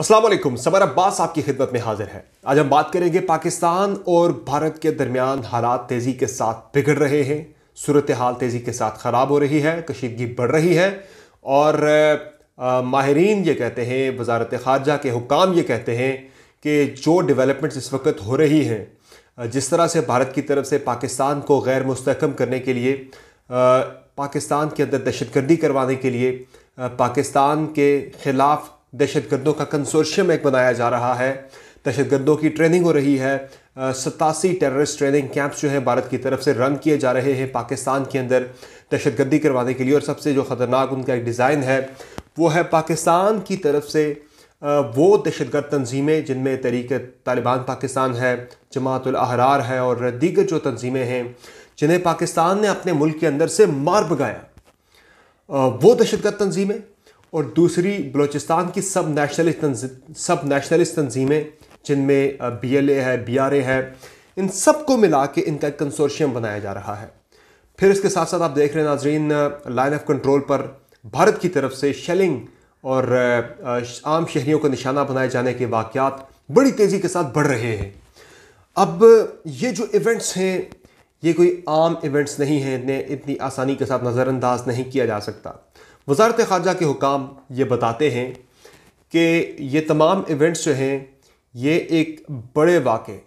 असलम सबर अब्बास आपकी खिदमत में हाजिर है आज हम बात करेंगे पाकिस्तान और भारत के दरमियान हालात तेज़ी के साथ बिगड़ रहे हैं सूरत हाल तेज़ी के साथ ख़राब हो रही है कशीदगी बढ़ रही है और माहरीन ये कहते हैं वजारत ख़ारजा के हुकाम ये कहते हैं कि जो डेवलपमेंट्स इस वक्त हो रही हैं जिस तरह से भारत की तरफ से पाकिस्तान को गैर मुस्तकम करने के लिए पाकिस्तान के अंदर दहशत गर्दी करवाने के लिए पाकिस्तान के ख़िलाफ़ दहशतगर्दों का कंसोर्शियम एक बनाया जा रहा है दहशतगर्दों की ट्रेनिंग हो रही है सतासी टेररिस्ट ट्रेनिंग कैंप्स जो हैं भारत की तरफ से रन किए जा रहे हैं पाकिस्तान के अंदर दहशतगर्दी करवाने के लिए और सबसे जो ख़तरनाक उनका एक डिज़ाइन है वो है पाकिस्तान की तरफ से वो दहशतगर्द तनजीमें जिनमें तरीक तालिबान पाकिस्तान है जमातुलहरार है और दीगर जो तनजीमें हैं जिन्हें पाकिस्तान ने अपने मुल्क के अंदर से मार भगाया वो दहशतगर्द तनज़ीमें और दूसरी बलूचिस्तान की सब नेशनलिस्ट सब नेशनलिस्ट तंजीमें जिनमें बी एल ए है बी आर ए है इन सब को मिला के इनका एक कंसोर्शियम बनाया जा रहा है फिर इसके साथ साथ आप देख रहे हैं नाजरीन लाइन ऑफ कंट्रोल पर भारत की तरफ से शेलिंग और आम शहरीों को निशाना बनाए जाने के वाक़ात बड़ी तेज़ी के साथ बढ़ रहे हैं अब ये जो इवेंट्स हैं ये कोई आम इवेंट्स नहीं हैं इतने इतनी आसानी के साथ नज़रअंदाज नहीं किया जा सकता वजारत ख़ारजा के हुकाम ये बताते हैं कि ये तमाम इवेंट्स जो हैं ये एक बड़े वाक़े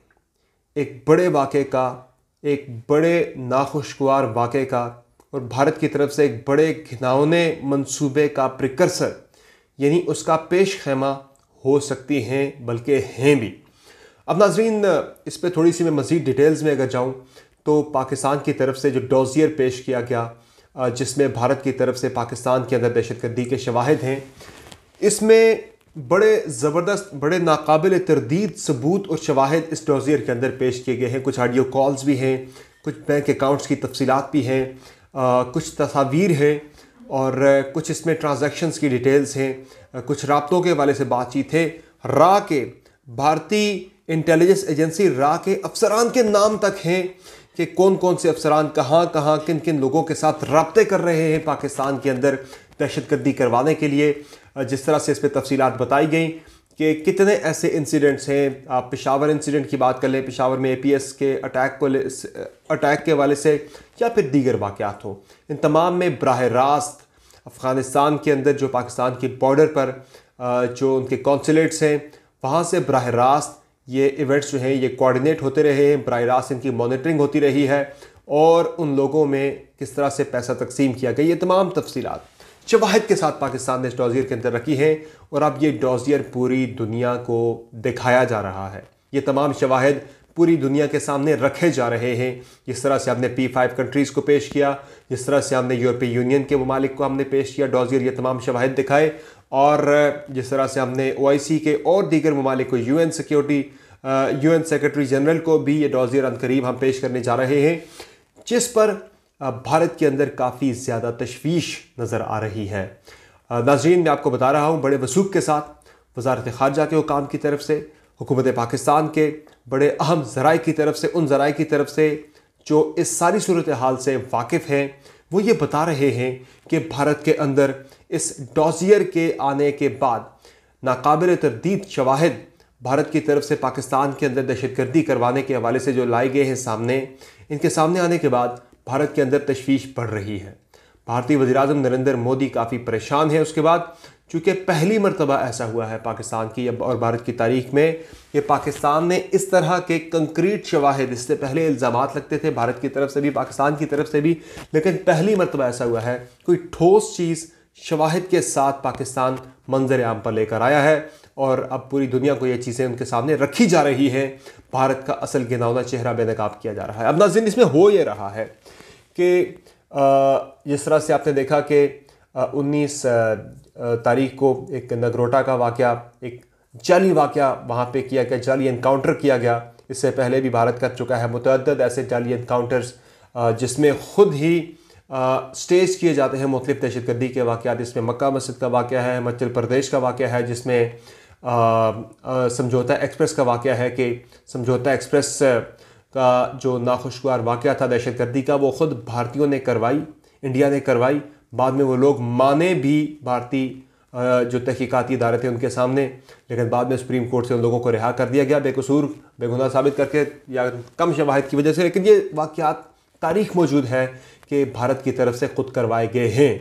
एक बड़े वाक़े का एक बड़े नाखुशगवार वाक़े का और भारत की तरफ से एक बड़े घिनौने मंसूबे का प्रिकर्सर यानी उसका पेश खेमा हो सकती हैं बल्कि हैं भी अब नाजरीन इस पर थोड़ी सी मैं मज़ीद डिटेल्स में अगर जाऊँ तो पाकिस्तान की तरफ से जो डोजियर पेश किया गया जिसमें भारत की तरफ से पाकिस्तान के अंदर दहशतगर्दी के शवाहद हैं इसमें बड़े ज़बरदस्त बड़े नाकबिल तरदीद सबूत और शवाहद इस डोजियर के अंदर पेश किए गए हैं कुछ आडियो कॉल्स भी हैं कुछ बैंक अकाउंट्स की तफसीत भी हैं कुछ तस्वीर हैं और कुछ इसमें ट्रांजेक्शन्स की डिटेल्स हैं कुछ रबतों के हवाले से बातचीत है रा के भारतीय इंटेलिजेंस एजेंसी रा के अफसरान के नाम तक हैं कि कौन कौन से अफसरान कहाँ कहाँ किन किन लोगों के साथ रबते कर रहे हैं पाकिस्तान के अंदर दहशत गर्दी करवाने के लिए जिस तरह से इस पर तफसीत बताई गई कि कितने ऐसे इंसिडेंट्स हैं आप पिशावर इंसिडेंट की बात कर लें पिशावर में एपीएस के अटैक को अटैक के हवाले से या फिर दीगर वाक़ात हो इन तमाम में बरह रास्त अफ़गानिस्तान के अंदर जो पाकिस्तान की बॉर्डर पर जो उनके कौंसलेट्स हैं वहाँ से बरह रास्त ये इवेंट्स जो हैं ये कोऑर्डिनेट होते रहे हैं बर रास्त इनकी मॉनिटरिंग होती रही है और उन लोगों में किस तरह से पैसा तकसीम किया गया ये तमाम तफसीत शवाहद के साथ पाकिस्तान ने इस डॉजियर के अंदर रखी हैं और अब ये डॉजियर पूरी दुनिया को दिखाया जा रहा है ये तमाम शवाहद पूरी दुनिया के सामने रखे जा रहे हैं जिस तरह से हमने पी फाइव कंट्रीज़ को पेश किया जिस तरह से हमने यूरोपीय यूनियन के ममालिक को हमने पेश किया डॉजियर ये तमाम शवाहद दिखाए और जिस तरह से हमने ओ के और दीगर ममालिक को U security U secretary general को भी ये डॉजियर करीब हम पेश करने जा रहे हैं जिस पर भारत के अंदर काफ़ी ज़्यादा तशवीश नज़र आ रही है नाजरीन मैं आपको बता रहा हूँ बड़े वसूख के साथ वजारत खारजा के हुकाम की तरफ से हुकूमत पाकिस्तान के बड़े अहम जराए की तरफ से उन जराए की तरफ से जो इस सारी सूरत हाल से वाकिफ़ हैं वो ये बता रहे हैं कि भारत के अंदर इस डॉजियर के आने के बाद नाकबिल तरदीद शवाहद भारत की तरफ से पाकिस्तान के अंदर दहशतगर्दी करवाने के हवाले से जो लाए गए हैं सामने इनके सामने आने के बाद भारत के अंदर तशवीश बढ़ रही है भारतीय वजी अजम नरेंद्र मोदी काफ़ी परेशान है उसके बाद चूँकि पहली मरतबा ऐसा हुआ है पाकिस्तान की और भारत की तारीख में कि पाकिस्तान ने इस तरह के कंक्रीट शवाहद इससे पहले इल्ज़ाम लगते थे भारत की तरफ से भी पाकिस्तान की तरफ से भी लेकिन पहली मरतबा ऐसा हुआ है कोई ठोस चीज़ शवाहद के साथ पाकिस्तान मंजर आम पर लेकर आया है और अब पूरी दुनिया को ये चीज़ें उनके सामने रखी जा रही हैं भारत का असल गिनावना चेहरा बेनकाब किया जा रहा है अब नाजिन इसमें हो ये रहा है कि जिस तरह से आपने देखा कि उन्नीस तारीख को एक नगरोटा का वाक़ एक जाली वाक़ वहाँ पे किया गया जाली इनकाउंटर किया गया इससे पहले भी भारत कर चुका है मुतद ऐसे जाली इनकाउंटर्स जिसमें ख़ुद ही स्टेज किए जाते हैं दहशत दहशतगर्दी के वाक़ इसमें मक्का मस्जिद का वाक़ है हिमाचल प्रदेश का वाक़ है जिसमें समझौता एक्सप्रेस का वाक़ है कि समझौता एक्सप्रेस का जो नाखुशगवार वाक़ था दहशतगर्दी का वो ख़ुद भारतीयों ने करवाई इंडिया ने करवाई बाद में वो लोग माने भी भारतीय जो तहकीकती इदारे थे उनके सामने लेकिन बाद में सुप्रीम कोर्ट से उन लोगों को रिहा कर दिया गया बेकसूर बेगुनाह साबित करके या कम शवाहद की वजह से लेकिन ये वाक़ात तारीख मौजूद है कि भारत की तरफ से खुद करवाए गए हैं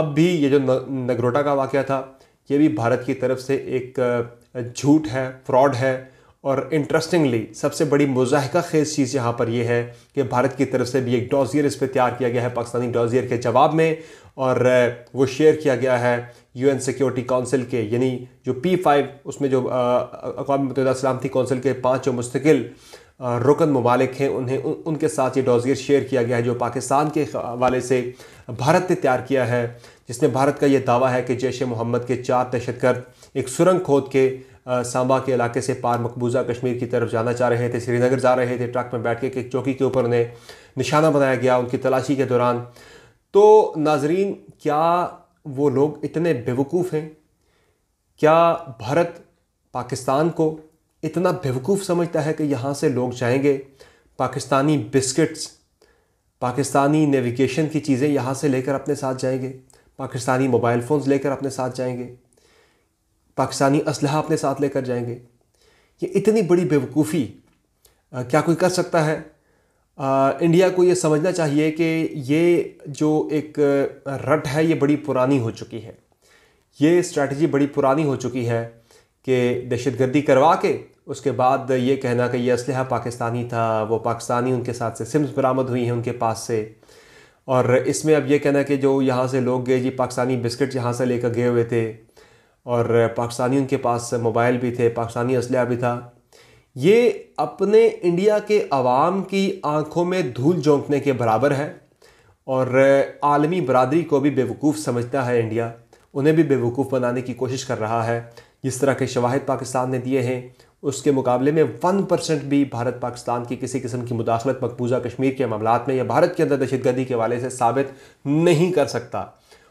अब भी ये जो नगरोटा का वाक़ था ये भी भारत की तरफ से एक झूठ है फ्रॉड है और इंटरेस्टिंगली सबसे बड़ी मुजाहका खेज चीज़ यहाँ पर यह है कि भारत की तरफ से भी एक डॉजियर इस पर तैयार किया गया है पाकिस्तानी डॉजियर के जवाब में और वो शेयर किया गया है यूएन सिक्योरिटी काउंसिल के यानी जो पी फाइव उसमें जो अकवा मुत सलामती काउंसिल के पाँच जो मुस्तकिल रुकन ममालिक हैं उन्हें उन, उनके साथ ये डॉजियर शेयर किया गया है जो पाकिस्तान के हवाले से भारत ने तैयार किया है जिसने भारत का ये दावा है कि जैश मोहम्मद के चार दहशतगर्द एक सुरंग खोद के सांबा के इलाके से पार मकबूजा कश्मीर की तरफ जाना चाह रहे थे श्रीनगर जा रहे थे ट्रक में बैठ के एक चौकी के ऊपर उन्हें निशाना बनाया गया उनकी तलाशी के दौरान तो नाजरीन क्या वो लोग इतने बेवकूफ़ हैं क्या भारत पाकिस्तान को इतना बेवकूफ़ समझता है कि यहाँ से लोग जाएंगे पाकिस्तानी बिस्किट्स पाकिस्तानी नेविगेशन की चीज़ें यहाँ से लेकर अपने साथ जाएंगे पाकिस्तानी मोबाइल फ़ोन्स लेकर अपने साथ जाएंगे पाकिस्तानी असलहा अपने साथ लेकर जाएंगे ये इतनी बड़ी बेवकूफ़ी क्या कोई कर सकता है आ, इंडिया को ये समझना चाहिए कि ये जो एक रट है ये बड़ी पुरानी हो चुकी है ये स्ट्रैटेजी बड़ी पुरानी हो चुकी है कि दहशतगर्दी करवा के उसके बाद ये कहना कि यह इसलहा पाकिस्तानी था वो पाकिस्तानी उनके साथ से सिम्स बरामद हुई हैं उनके पास से और इसमें अब यह कहना कि जो यहाँ से लोग गए जी पाकिस्तानी बिस्किट यहाँ से लेकर गए हुए थे और पाकिस्तानी उनके पास मोबाइल भी थे पाकिस्तानी असलह भी था ये अपने इंडिया के आवाम की आंखों में धूल झोंकने के बराबर है और आलमी बरदरी को भी बेवकूफ़ समझता है इंडिया उन्हें भी बेवकूफ़ बनाने की कोशिश कर रहा है जिस तरह के शवाहद पाकिस्तान ने दिए हैं उसके मुकाबले में वन परसेंट भी भारत पाकिस्तान की किसी किस्म की मुदाखलत मकबूजा कश्मीर के मामला में या भारत के अंदर दहशत गर्दी के हवाले से साबित नहीं कर सकता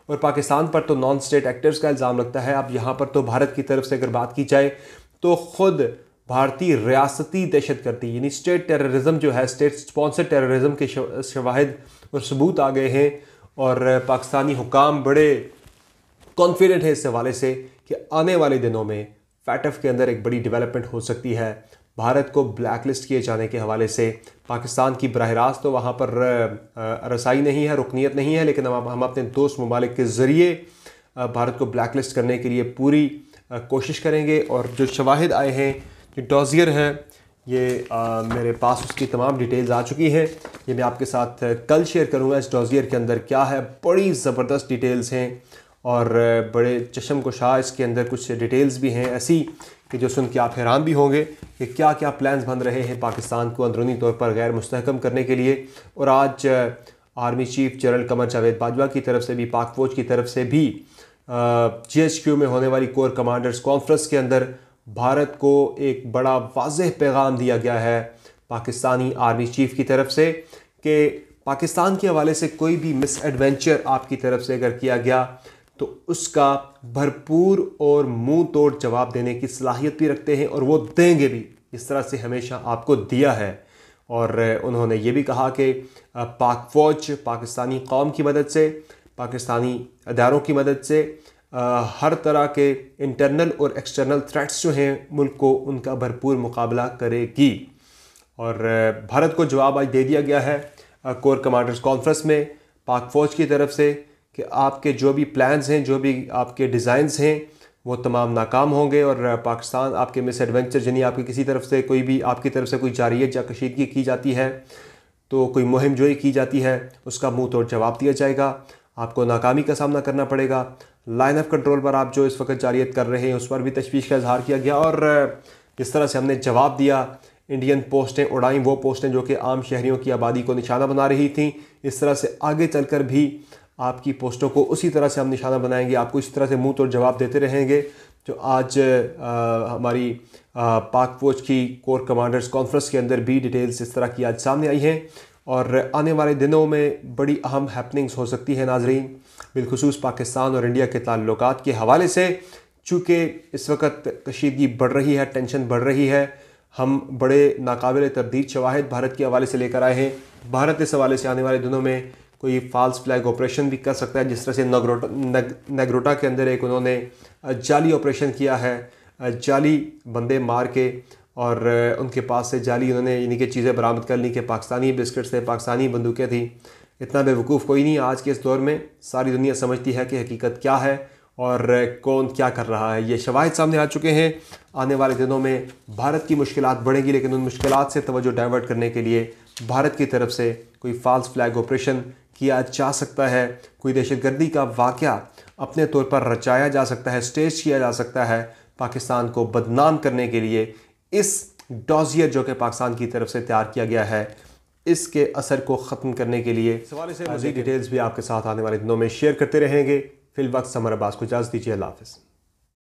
और पाकिस्तान पर तो नॉन स्टेट एक्टर्स का इल्ज़ाम लगता है अब यहाँ पर तो भारत की तरफ से अगर बात की जाए तो ख़ुद भारतीय रियासती दहशत गर्दी यानी स्टेट टेररिज्म जो है स्टेट स्पॉन्सर्ड टेररिज्म के शवाहद और सबूत आ गए हैं और पाकिस्तानी हुकाम बड़े कॉन्फिडेंट हैं इस हवाले से कि आने वाले दिनों में पैटफ के अंदर एक बड़ी डेवलपमेंट हो सकती है भारत को ब्लैकलिस्ट किए जाने के हवाले से पाकिस्तान की बरह रास्त तो वहाँ पर रसाई नहीं है रुकनीत नहीं है लेकिन हम हम अपने दोस्त ममालिक के ज़रिए भारत को ब्लैकलिस्ट करने के लिए पूरी कोशिश करेंगे और जो शवाहद आए हैं जो डॉजियर हैं ये आ, मेरे पास उसकी तमाम डिटेल्स आ चुकी हैं ये मैं आपके साथ कल शेयर करूँगा इस डॉजियर के अंदर क्या है बड़ी ज़बरदस्त डिटेल्स हैं और बड़े चशम कुशा इसके अंदर कुछ डिटेल्स भी हैं ऐसी कि जो सुन के आप हैरान भी होंगे कि क्या क्या प्लान्स बन रहे हैं पाकिस्तान को अंदरूनी तौर पर गैर मुस्तकम करने के लिए और आज army chief general Qamar Javed Bajwa की तरफ से भी पाक फौज की तरफ से भी जी एच क्यू में होने वाली कोर कमांडर्स कॉन्फ्रेंस के अंदर भारत को एक बड़ा वाज पैगाम दिया गया है पाकिस्तानी आर्मी चीफ की तरफ से कि पाकिस्तान के हवाले से कोई भी मिस एडवेंचर आपकी तरफ से अगर किया गया तो उसका भरपूर और मुंह तोड़ जवाब देने की सलाहियत भी रखते हैं और वो देंगे भी इस तरह से हमेशा आपको दिया है और उन्होंने ये भी कहा कि पाक फौज पाकिस्तानी कौम की मदद से पाकिस्तानी अदारों की मदद से आ, हर तरह के इंटरनल और एक्सटर्नल थ्रेट्स जो हैं मुल्क को उनका भरपूर मुकाबला करेगी और भारत को जवाब आज दे दिया गया है कोर कमांडर्स कॉन्फ्रेंस में पाक फौज की तरफ से कि आपके जो भी प्लान्स हैं जो भी आपके डिज़ाइंस हैं वो तमाम नाकाम होंगे और पाकिस्तान आपके मिस एडवेंचर यानी आपकी किसी तरफ से कोई भी आपकी तरफ से कोई जारियत या कशीदगी की जाती है तो कोई मुहिम जोई की जाती है उसका मुंह तोड़ जवाब दिया जाएगा आपको नाकामी का सामना करना पड़ेगा लाइन ऑफ कंट्रोल पर आप जो इस वक्त जारियत कर रहे हैं उस पर भी तशवीश का इजहार किया गया और जिस तरह से हमने जवाब दिया इंडियन पोस्टें उड़ाई वो पोस्टें जो कि आम शहरीों की आबादी को निशाना बना रही थी इस तरह से आगे चल कर भी आपकी पोस्टों को उसी तरह से हम निशाना बनाएंगे आपको इसी तरह से मुंह तोड़ जवाब देते रहेंगे जो आज आ, हमारी आ, पाक फौज की कोर कमांडर्स कॉन्फ्रेंस के अंदर भी डिटेल्स इस तरह की आज सामने आई हैं और आने वाले दिनों में बड़ी अहम हैपनिंग्स हो सकती है नाजरीन बिलखसूस पाकिस्तान और इंडिया के ताल्लुक के हवाले से चूँकि इस वक्त कशीदगी बढ़ रही है टेंशन बढ़ रही है हम बड़े नाकबिल तरदीद शवाहद भारत के हवाले से लेकर आए हैं भारत इस हवाले से आने वाले दिनों में तो ये फॉल्स फ्लैग ऑपरेशन भी कर सकता है जिस तरह से नगरोटा नगरोटा के अंदर एक उन्होंने जाली ऑपरेशन किया है जाली बंदे मार के और उनके पास से जाली उन्होंने यानी कि चीज़ें बरामद कर ली कि पाकिस्तानी बिस्किट्स थे पाकिस्तानी बंदूकें थी इतना बेवकूफ़ कोई नहीं आज के इस दौर में सारी दुनिया समझती है कि हकीकत क्या है और कौन क्या कर रहा है ये शवाहद सामने आ चुके हैं आने वाले दिनों में भारत की मुश्किल बढ़ेंगी लेकिन उन मुश्किल से तोज्जो डाइवर्ट करने के लिए भारत की तरफ से कोई फ़ाल्स फ्लैग ऑपरेशन किया जा सकता है कोई दहशतगर्दी का वाक़ अपने तौर पर रचाया जा सकता है स्टेज किया जा सकता है पाकिस्तान को बदनाम करने के लिए इस डॉजियर जो कि पाकिस्तान की तरफ से तैयार किया गया है इसके असर को ख़त्म करने के लिए सवाल से मजीद डिटेल्स भी आपके साथ आने वाले दिनों में शेयर करते रहेंगे फिल वक्त समर अब्बास को इजाज़ दीजिए अल्लाह हाफ़